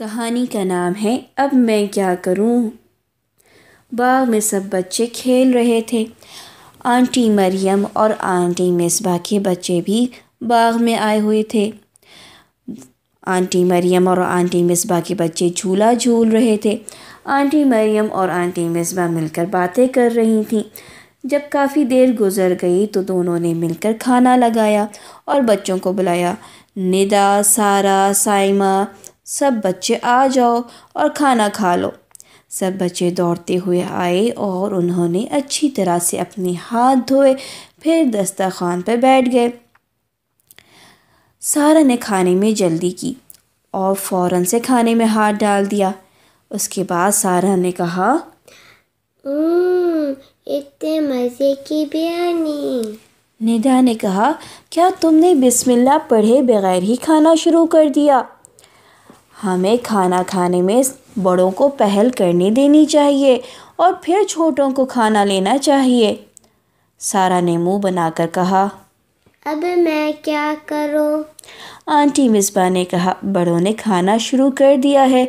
कहानी का नाम है अब मैं क्या करूं? बाग में सब बच्चे खेल रहे थे आंटी मरियम और आंटी मिसबा के बच्चे भी बाग में आए हुए थे आंटी मरियम और आंटी मिसबा के बच्चे झूला झूल रहे थे आंटी मरियम और आंटी मिसबा मिलकर बातें कर रही थीं जब काफ़ी देर गुजर गई तो दोनों ने मिलकर खाना लगाया और बच्चों को बुलाया निदा सारा साइमा सब बच्चे आ जाओ और खाना खा लो सब बच्चे दौड़ते हुए आए और उन्होंने अच्छी तरह से अपने हाथ धोए फिर दस्तरखान पर बैठ गए सारा ने खाने में जल्दी की और फ़ौरन से खाने में हाथ डाल दिया उसके बाद सारा ने कहा इतने मज़े की बिरयानी निदा ने कहा क्या तुमने बिस्मिल्लाह पढ़े बगैर ही खाना शुरू कर दिया हमें खाना खाने में बड़ों को पहल करने देनी चाहिए और फिर छोटों को खाना लेना चाहिए सारा ने मुंह बनाकर कहा अब मैं क्या करूं? आंटी मिसबा ने कहा बड़ों ने खाना शुरू कर दिया है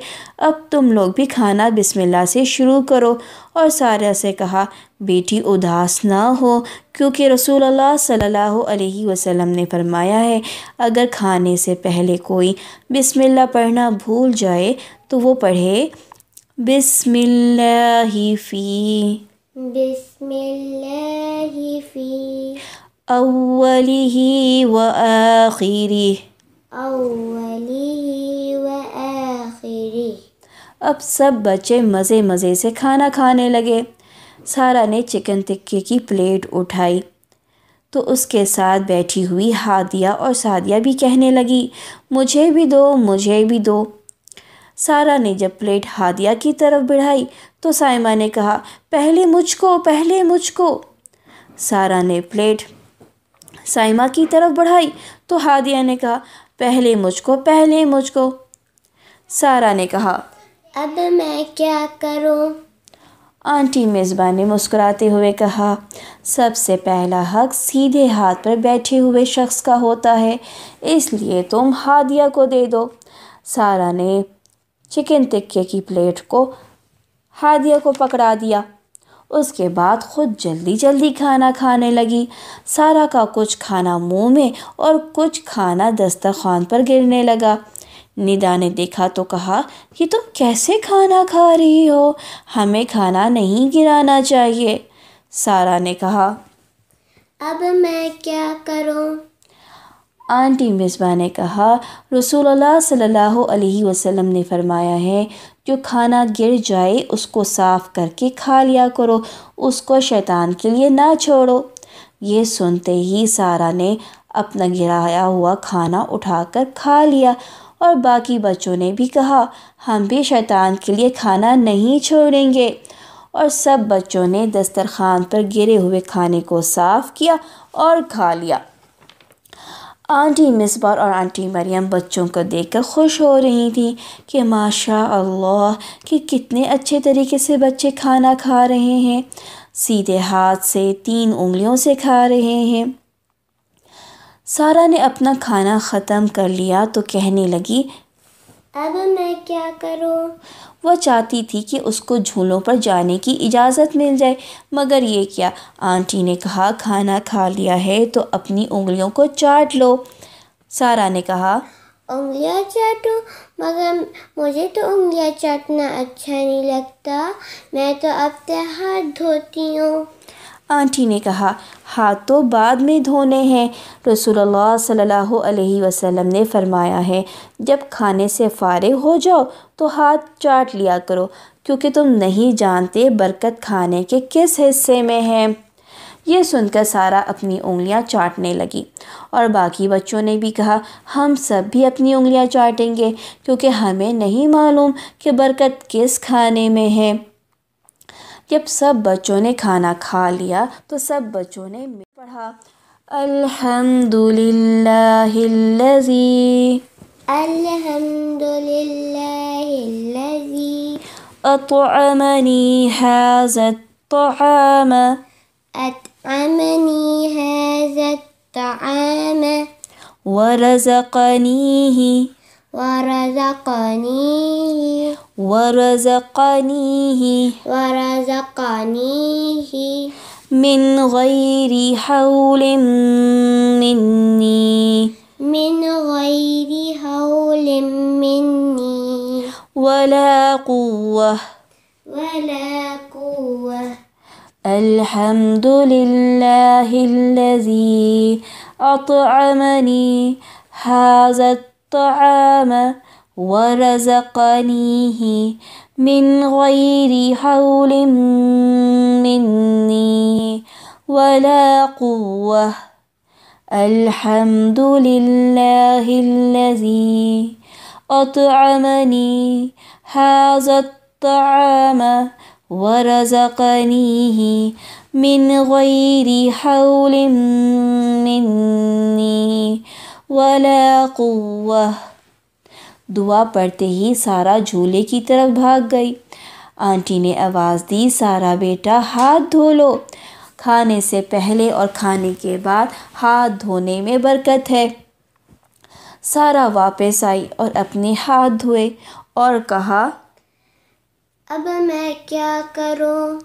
अब तुम लोग भी खाना बिस्मिल्लाह से शुरू करो और सारा से कहा बेटी उदास ना हो क्योंकि रसूल अल्लाह सल्लल्लाहु अलैहि वसल्लम ने फरमाया है अगर खाने से पहले कोई बिस्मिल्लाह पढ़ना भूल जाए तो वो पढ़े बिस्मिल्लाह फी बिस्मिल्लाह फी أوله وآخره أوله وآخره अब सब बच्चे मज़े मज़े से खाना खाने लगे सारा ने चिकन टिक्के की प्लेट उठाई तो उसके साथ बैठी हुई हादिया और सादिया भी कहने लगी मुझे भी दो मुझे भी दो सारा ने जब प्लेट हादिया की तरफ बढ़ाई तो साइमा ने कहा पहले मुझको पहले मुझको सारा ने प्लेट साइमा की तरफ बढ़ाई तो हादिया ने कहा पहले मुझको पहले मुझको सारा ने कहा अब मैं क्या करूं? आंटी मेज़बान ने मुस्कुराते हुए कहा सबसे पहला हक सीधे हाथ पर बैठे हुए शख्स का होता है इसलिए तुम हादिया को दे दो सारा ने चिकन टिक्के की प्लेट को हादिया को पकड़ा दिया उसके बाद ख़ुद जल्दी जल्दी खाना खाने लगी सारा का कुछ खाना मुंह में और कुछ खाना दस्तरखान पर गिरने लगा निदा ने देखा तो कहा कि तुम कैसे खाना खा रही हो हमें खाना नहीं गिराना चाहिए सारा ने कहा अब मैं क्या करूं? आंटी मिसबा ने कहा रसूलुल्लाह सल्लल्लाहु अलैहि वसल्लम ने फरमाया है जो खाना गिर जाए उसको साफ़ करके खा लिया करो उसको शैतान के लिए ना छोड़ो ये सुनते ही सारा ने अपना गिराया हुआ खाना उठाकर खा लिया और बाकी बच्चों ने भी कहा हम भी शैतान के लिए खाना नहीं छोड़ेंगे और सब बच्चों ने दस्तरखान पर गिरे हुए खाने को साफ़ किया और खा लिया आंटी मिसबार और आंटी मरियम बच्चों को देखकर खुश हो रही थीं कि माशा अल्लाह कि कितने अच्छे तरीके से बच्चे खाना खा रहे हैं सीधे हाथ से तीन उंगलियों से खा रहे हैं सारा ने अपना खाना ख़त्म कर लिया तो कहने लगी अब मैं क्या करूं? वह चाहती थी कि उसको झूलों पर जाने की इजाज़त मिल जाए मगर ये क्या आंटी ने कहा खाना खा लिया है तो अपनी उंगलियों को चाट लो सारा ने कहा उंगलियां चाटो मगर मुझे तो उंगलियां चाटना अच्छा नहीं लगता मैं तो अब तक हाथ धोती हूँ आंटी ने कहा हाथों बाद में धोने हैं रसूलुल्लाह सल्लल्लाहु अलैहि वसल्लम ने फरमाया है जब खाने से फारिग हो जाओ तो हाथ चाट लिया करो क्योंकि तुम नहीं जानते बरकत खाने के किस हिस्से में है ये सुनकर सारा अपनी उंगलियां चाटने लगी और बाकी बच्चों ने भी कहा हम सब भी अपनी उंगलियां चाटेंगे क्योंकि हमें नहीं मालूम कि बरकत किस खाने में है جب سب بچوں نے کھانا کھا لیا تو سب بچوں نے پڑھا الحمد لله الذي الحمد لله الذي أطعمني هذا الطعام أطعمني هذا الطعام ورزقنيه ورزقنيه ورزقنيه ورزقنيه من غير حول مني من غير حول مني ولا قوة ولا قوة الحمد لله الذي أطعمني هذا الطعام ورزقنيه من غير حول مني ولا قوة الحمد لله الذي أطعمني هذا الطعام ورزقنيه من غير حول مني वला दुआ पढ़ते ही सारा झूले की तरफ भाग गई आंटी ने आवाज़ दी सारा बेटा हाथ धो लो खाने से पहले और खाने के बाद हाथ धोने में बरकत है सारा वापस आई और अपने हाथ धोए और कहा अब मैं क्या करूं?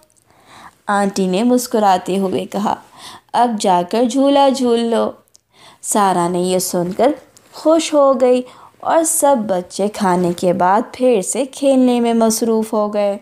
आंटी ने मुस्कुराते हुए कहा अब जाकर झूला झूल लो सारा ने यह सुनकर खुश हो गई और सब बच्चे खाने के बाद फिर से खेलने में मसरूफ़ हो गए